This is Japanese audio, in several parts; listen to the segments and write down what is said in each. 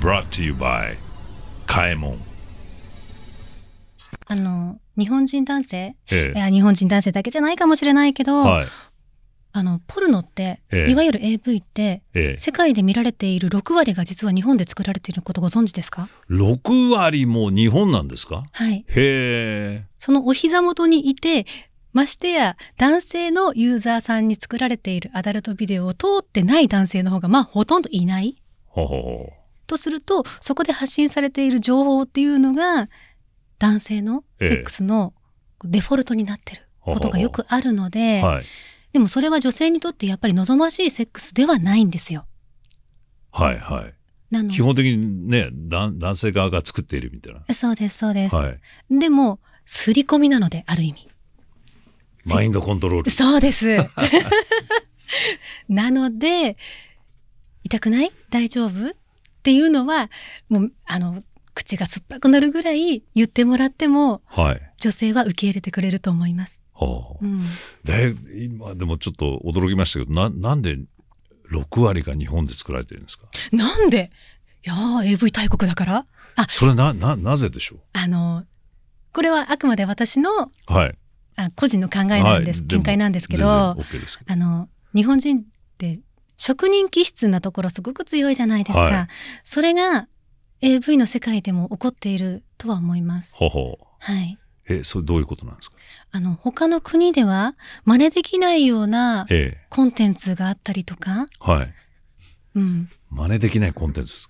brought to you by カエモンあの日本人男性、ええ、いや日本人男性だけじゃないかもしれないけど、はい、あのポルノって、え、え、いわゆる AV って、ええ、世界で見られている6割が実は日本で作られていることご存知ですか6割も日本なんですかはいへえそのお膝元にいてましてや男性のユーザーさんに作られているアダルトビデオを通ってない男性の方がまあほとんどいないほほほとするとそこで発信されている情報っていうのが男性のセックスのデフォルトになってることがよくあるので、えはい、でもそれは女性にとってやっぱり望ましいセックスではないんですよ。はいはい。なの基本的にね男性側が作っているみたいな。そうですそうです。はい、でも刷り込みなのである意味。マインドコントロール。そうです。なので痛くない大丈夫っていうのは、もう、あの、口が酸っぱくなるぐらい言ってもらっても、はい、女性は受け入れてくれると思います。はあ、うん、で今でもちょっと驚きましたけどななんで6割が日本で作られてるんですかなんでいやー AV 大国だからあそれなななぜでしょうあのこれはあくまで私の、はい、あ個人の考えなんです、はい、見解なんですけど、OK、あの日本人って職人気質なところすごく強いじゃないですか、はい、それが AV の世界でも起こっているとは思います。ほほはいえそれどういうことなんですかあの他の国では真似できないようなコンテンツがあったりとか、ええ、はい、うん、真似できないコンテンツ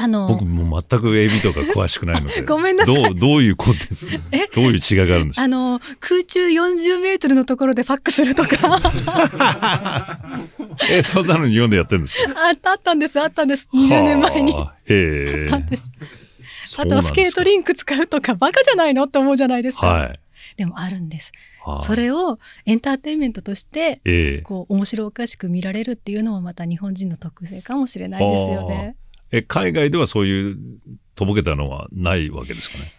あの僕も全くエビとか詳しくないので ごめんなさいどうどういうコンテンツどういう違いがあるんですかあの空中40メートルのところでファックするとか えそんなの日本でやってるんですかああったんですあったんです20年前にあったんですあとはスケートリンク使うとかバカじゃないのって思うじゃないですか、はい、でもあるんです、はあ、それをエンターテインメントとして、えー、こう面白おかしく見られるっていうのもまた日本人の特性かもしれないですよね。はあえ、海外ではそういうとぼけたのはないわけですかね。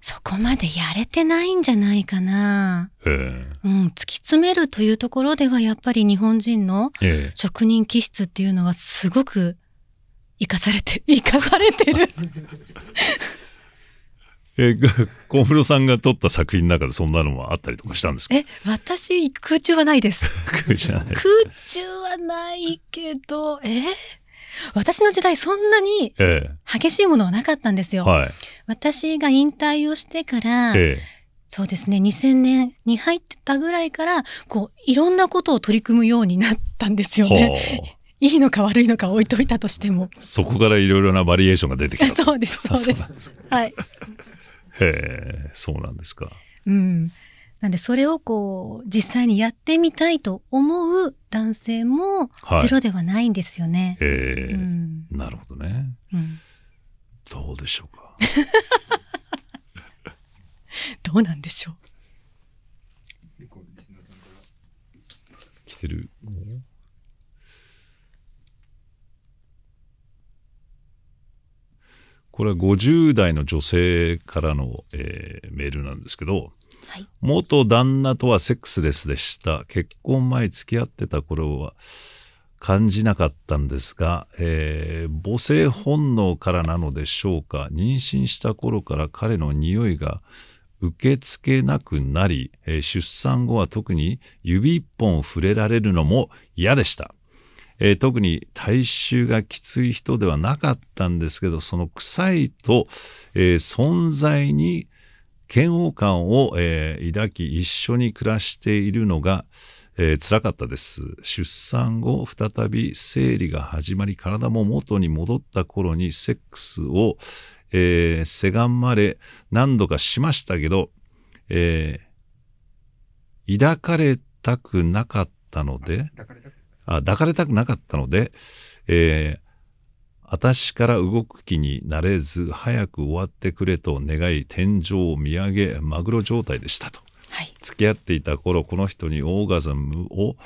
そこまでやれてないんじゃないかな。えー、うん、突き詰めるというところではやっぱり日本人の職人気質っていうのはすごく生かされて、生かされてる えー、小室さんが撮った作品の中でそんなのもあったりとかしたんですかえ、私、空中はないです。空中はない空中はないけど、えー、私の時代そんなに激しいものはなかったんですよ。ええはい、私が引退をしてから、え、そうですね2000年に入ってたぐらいからこういろんなことを取り組むようになったんですよね。いいのか悪いのか置いといたとしても。そこからいろいろなバリエーションが出てきた。そうですそうです。はい。へえそうなんですか。うん。なんでそれをこう実際にやってみたいと思う男性もゼロではないんですよね。はい、えーうん、なるほどね、うん、どうでしょうか どうなんでしょう来てるこれは50代の女性からの、えー、メールなんですけど、はい、元旦那とはセックスレスでした結婚前付き合ってた頃は感じなかったんですが、えー、母性本能からなのでしょうか妊娠した頃から彼の匂いが受け付けなくなり、えー、出産後は特に指一本触れられるのも嫌でした、えー、特に体臭がきつい人ではなかったんですけどその臭いと、え存在に嫌悪感を、えー、抱き一緒に暮らしているのが、えー、辛かったです。出産後、再び生理が始まり、体も元に戻った頃にセックスを、えー、せがんまれ何度かしましたけど、えー、抱かれたくなかったので、抱かれたくなかったので、えー、私から動く気になれず早く終わってくれと願い天井を見上げマグロ状態でしたと、はい、付き合っていた頃この人にオーガズムを、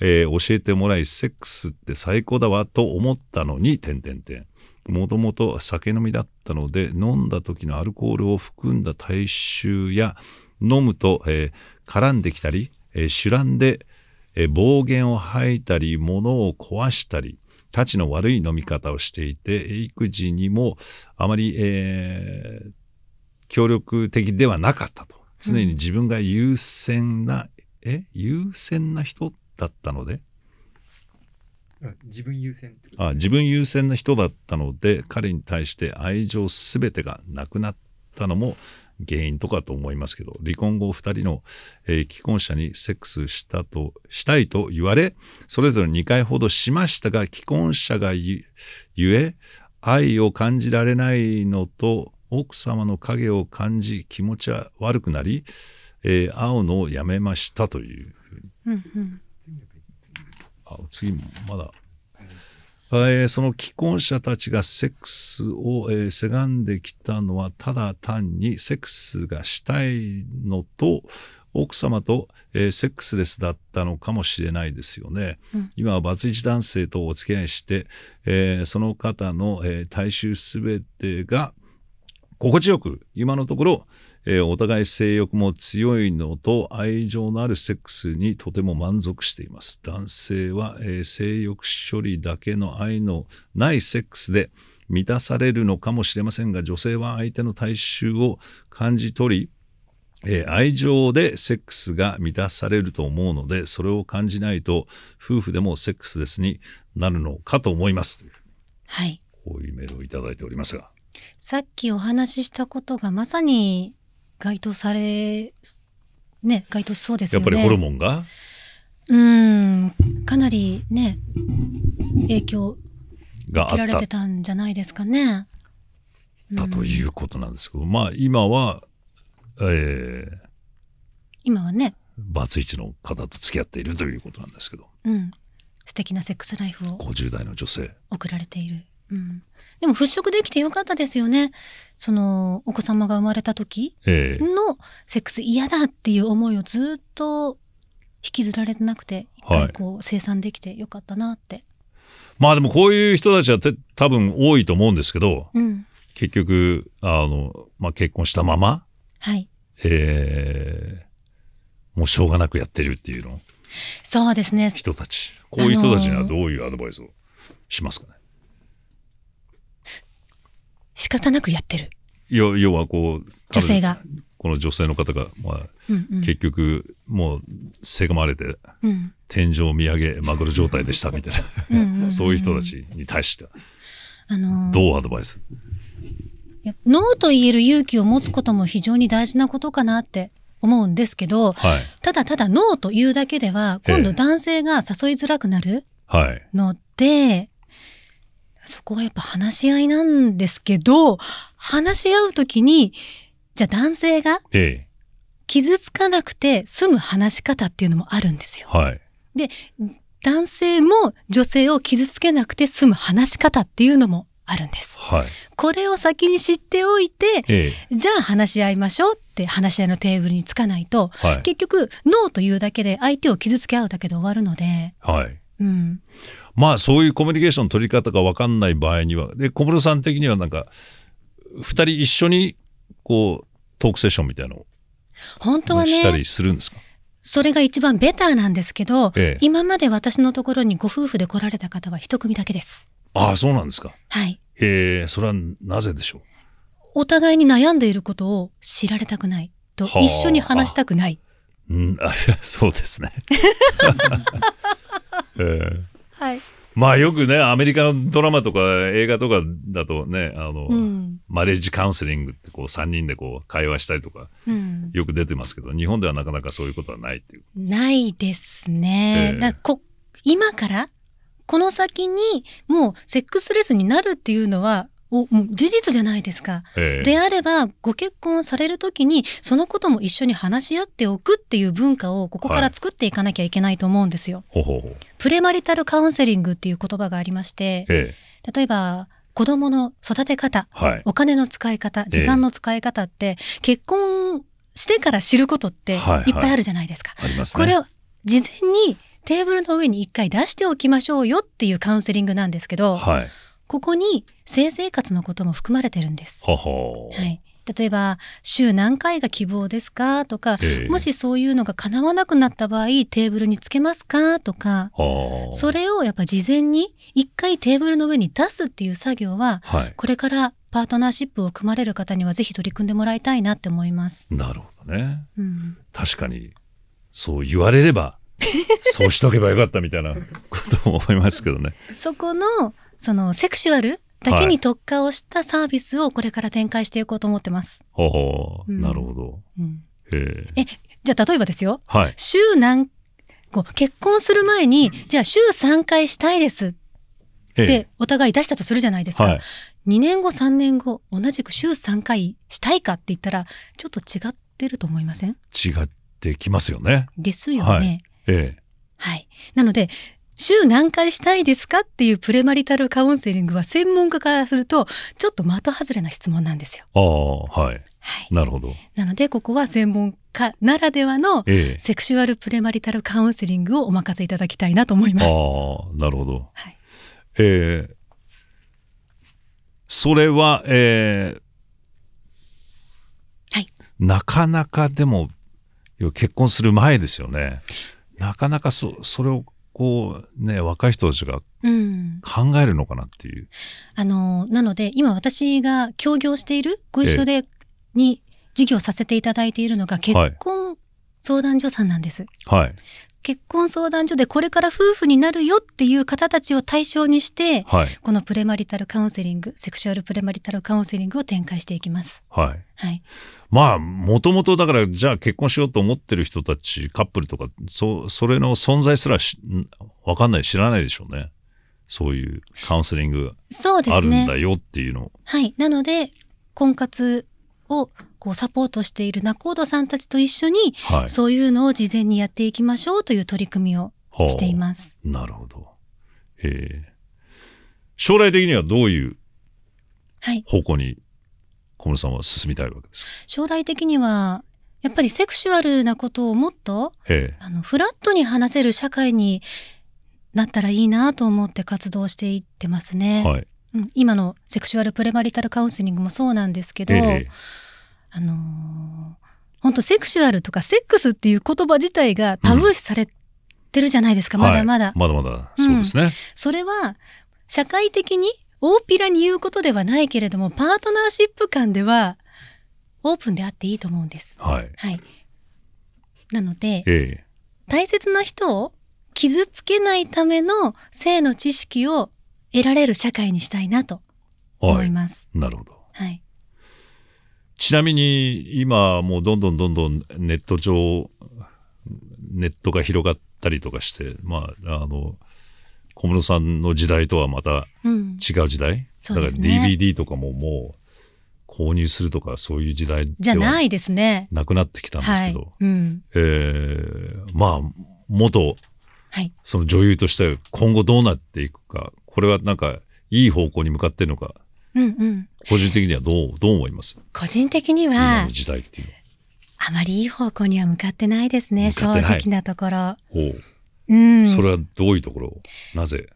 えー、教えてもらいセックスって最高だわと思ったのに点点点もともと酒飲みだったので飲んだ時のアルコールを含んだ体臭や飲むと、えー、絡んできたり、えー、らんで、えー、暴言を吐いたり物を壊したりたちの悪い飲み方をしていて、育児にもあまり、えー、協力的ではなかったと。常に自分が優先な、うん、え優先な人だったので自分優先ってこと、あ自分優先な人だったので彼に対して愛情すべてがなくなったのも原因とかと思いますけど、離婚後2人の、えー、既婚者にセックスしたと、したいと言われ、それぞれ2回ほどしましたが、既婚者がゆえ、愛を感じられないのと、奥様の影を感じ、気持ちは悪くなり、えー、会うのをやめましたというふうに。うんうん、あ次もまだえその既婚者たちがセックスを、えー、せがんできたのはただ単にセックスがしたいのと奥様と、えー、セックスレスだったのかもしれないですよね。うん、今はバツイチ男性とお付き合いして、えー、その方の、えー、大衆すべてが、心地よく、今のところ、えー、お互い性欲も強いのと、愛情のあるセックスにとても満足しています。男性は、えー、性欲処理だけの愛のないセックスで満たされるのかもしれませんが、女性は相手の体臭を感じ取り、えー、愛情でセックスが満たされると思うので、それを感じないと、夫婦でもセックスレスになるのかと思います。はい。こういうメールをいただいておりますが。さっきお話ししたことがまさに該当され、ね、該当しそうですよね。やっぱりホルモンがうんかなりね影響が受けられてたんじゃないですかね。だということなんですけど、まあ今は、えー、今はねバツイチの方と付き合っているということなんですけど、うん、素敵なセックスライフを50代の女性送られている、うん、でも払拭できてよかったですよね。その、お子様が生まれた時のセックス嫌だっていう思いをずっと引きずられてなくて、一回こう生産できてよかったなって。はい、まあでもこういう人たちは多分多いと思うんですけど、うん、結局、あの、まあ結婚したまま、はい。えー、もうしょうがなくやってるっていうの。そうですね。人たち。こういう人たちにはどういうアドバイスをしますかね。仕方なくやってる。要要はこう女性がこの女性の方が、まあ、うんうん、結局もうせがまれて、うん、天井を見上げまぐる状態でしたみたいな そういう人たちに対して、あのー、どうアドバイスノーと言える勇気を持つことも非常に大事なことかなって思うんですけど、はい、ただただノーというだけでは今度男性が誘いづらくなるので、ええ、そこはやっぱ話し合いなんですけど、話し合うときに、じゃあ男性が傷つかなくて済む話し方っていうのもあるんですよ。はい、で、男性も女性を傷つけなくて済む話し方っていうのもあるんです。はい、これを先に知っておいて、ええ、じゃあ話し合いましょうって話し合いのテーブルにつかないと、はい、結局ノーというだけで相手を傷つけ合うだけで終わるので、はい、うん、まあそういうコミュニケーションの取り方が分かんない場合には、で、小室さん的にはなんか、2人一緒にこう、トークセッションみたいなのを本当はね、したりするんですかそれが一番ベターなんですけど、ええ、今まで私のところにご夫婦で来られた方は一組だけです。ああ、そうなんですか。はい。えー、それはなぜでしょうお互いに悩んでいることを知られたくないと、一緒に話したくない。うん、あそうですね。えーはい。まあよくね、アメリカのドラマとか映画とかだとね、あの、うん、マレージカウンセリングってこう3人でこう会話したりとか、よく出てますけど、日本ではなかなかそういうことはないっていう。ないですね。えー、こ今からこの先にもうセックスレスになるっていうのは事実じゃないですか。えであればご結婚される時にそのことも一緒に話し合っておくっていう文化をここから作っていかなきゃいけないと思うんですよ。はい、ほうほうプレマリタルカウンセリングっていう言葉がありまして、え例えば子どもの育て方、はい、お金の使い方時間の使い方って、え結婚してから知ることっていっぱいあるじゃないですか。はいはい、すね、これを事前にテーブルの上に一回出しておきましょうよっていうカウンセリングなんですけど、はい、ここに性生活のことも含まれてるんです。はははい例えば週何回が希望ですかとか、えー、もしそういうのが叶わなくなった場合テーブルにつけますかとかそれをやっぱ事前に一回テーブルの上に出すっていう作業は、はい、これからパートナーシップを組まれる方にはぜひ取り組んでもらいたいなって思います。なるほどね、うん、確かにそう言われれば そうしとけばよかったみたいなことも思いますけどね。そこのそのセクシュアルだけに特化をしたサービスをこれから展開していこうと思ってます。はい、なるほど。うん、えじゃあ例えばですよ、はい、週何こう結婚する前に、じゃあ週3回したいですってお互い出したとするじゃないですか。はい、2年後3年後同じく週3回したいかって言ったらちょっと違ってると思いません違ってきますよね。ですよね。はいええ。はい。なので、週何回したいですかっていうプレマリタルカウンセリングは専門家からするとちょっと的外れな質問なんですよ。ああはい、はい、なるほど。なのでここは専門家ならではのセクシュアルプレマリタルカウンセリングをお任せいただきたいなと思います。ああなるほど。はい、えー、それは、えー、はい、なかなかでも結婚する前ですよね。なかなかそそれをこうね、若い人たちが考えるのかなっていう。うん、あの、なので、今私が協業している、ご一緒で、に、授業させていただいているのが、結婚相談所さんなんです。はい、結婚相談所でこれから夫婦になるよっていう方たちを対象にして、はい、このプレマリタルカウンセリングセクシュアルプレマリタルカウンセリングを展開していきます。はい、はい、まあもともとだからじゃあ結婚しようと思ってる人たちカップルとかそそれの存在すらし分かんない知らないでしょうね。そういうカウンセリングあるんだよっていうのを。はい、なので婚活をこうサポートしている仲人さんたちと一緒に、はい、そういうのを事前にやっていきましょうという取り組みをしています。はあ、なるほど、えー、将来的にはどういう方向に小室さんは進みたいわけですか、はい、将来的にはやっぱりセクシュアルなことをもっと、ええ、あのフラットに話せる社会になったらいいなと思って活動していってますね。はい、今のセクシュアルプレマリタルカウンセリングもそうなんですけど、ええ、あのー、本当セクシュアルとかセックスっていう言葉自体がタブー視されてるじゃないですか、うん、まだまだ、はい、まだまだそうですね、うん、それは社会的に大っぴらに言うことではないけれどもパートナーシップ間ではオープンであっていいと思うんです。はい、はい、なので、え、大切な人を傷つけないための性の知識を得られる社会にしたいなと思います。はい、なるほど、はい、ちなみに今もうどんどんどんどんネット上ネットが広がったりとかして、まあ、あの小室さんの時代とはまた違う時代、うんね、だから DVD とかももう購入するとかそういう時代じゃないですねなくなってきたんですけど、はいうん、えー、まあ元、はい、その女優として今後どうなっていくかこれはなんかいい方向に向かってるのか、うんうん、個人的にはどうどう思います個人的には時代っていうあまりいい方向には向かってないですね正直なところう、うん、それはどういうところなぜ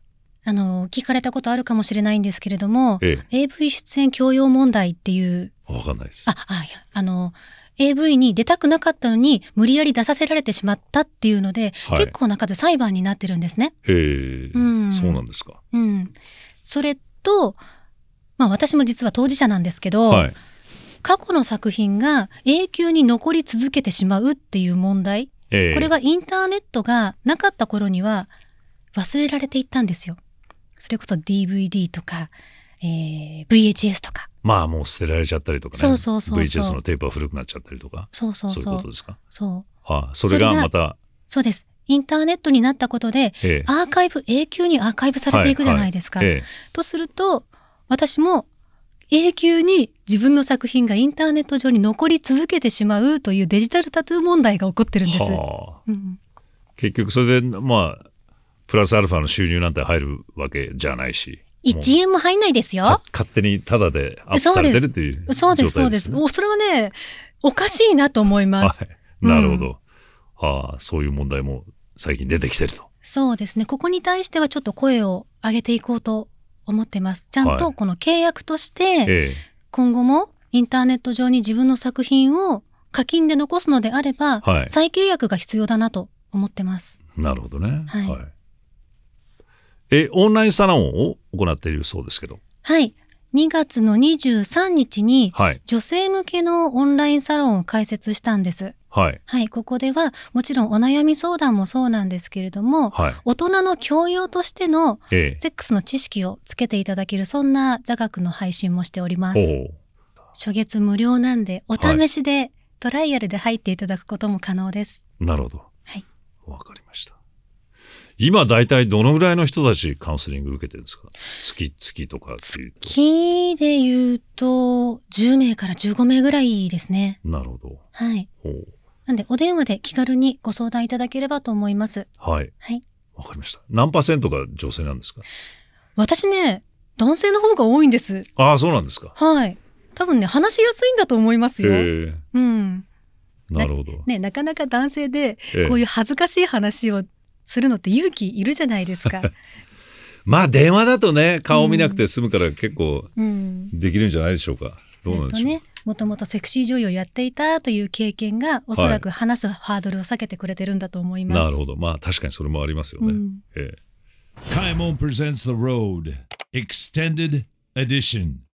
あの聞かれたことあるかもしれないんですけれども、ええ、AV 出演強要問題っていう分かんないですあああの AV に出たくなかったのに無理やり出させられてしまったっていうので、はい、結構な数裁判になってるんですね。へえ、うん、そうなんですか。うん、それと、まあ、私も実は当事者なんですけど、はい、過去の作品が永久に残り続けてしまうっていう問題、これはインターネットがなかった頃には忘れられていったんですよ。それこそ DVD とか、えー、VHS とか。まあもう捨てられちゃったりとかね。そうそうそうそう VHS のテープは古くなっちゃったりとか。そうそうそう。そういうことですか。そう。はあ、それがまた。そうです。インターネットになったことで、ええ、アーカイブ、永久にアーカイブされていくじゃないですか。はいはいえ、とすると、私も永久に自分の作品がインターネット上に残り続けてしまうというデジタルタトゥー問題が起こってるんです。はあうん、結局それで、まあ、プラスアルファの収入なんて入るわけじゃないし。1円も入んないですよ。勝手にタダでアップされてるっていう、ね、そうです、そうです。もうそれはね、おかしいなと思います。はい、なるほど。うん、ああ、そういう問題も最近出てきてると。そうですね。ここに対してはちょっと声を上げていこうと思ってます。ちゃんとこの契約として、今後もインターネット上に自分の作品を課金で残すのであれば、はい、再契約が必要だなと思ってます。なるほどね。はい、はいえオンラインサロンを行っているそうですけど。はい。2月の23日に、女性向けのオンラインサロンを開設したんです。はい、はい、ここではもちろんお悩み相談もそうなんですけれども、はい、大人の教養としてのセックスの知識をつけていただけるそんな座学の配信もしております。初月無料なんでお試しで、トライアルで入っていただくことも可能です。なるほど。はい。わかりました。今大体どのぐらいの人たちカウンセリング受けてるんですか月、月とか月で言うと、10名から15名ぐらいですね。なるほど。はい。なんで、お電話で気軽にご相談いただければと思います。はい。はい。わかりました。何パーセントが女性なんですか私ね、男性の方が多いんです。ああ、そうなんですか。はい。多分ね、話しやすいんだと思いますよ。うん。なるほど。ね、なかなか男性で、こういう恥ずかしい話を、ええするのって勇気いるじゃないですか。まあ電話だとね顔見なくて済むから結構できるんじゃないでしょうか。うんうどうなんでしょう。ねもともとセクシー女優をやっていたという経験がおそらく話すハードルを避けてくれてるんだと思います、はい、なるほどまあ確かにそれもありますよね、ええ、カイモン presents The Road Extended Edition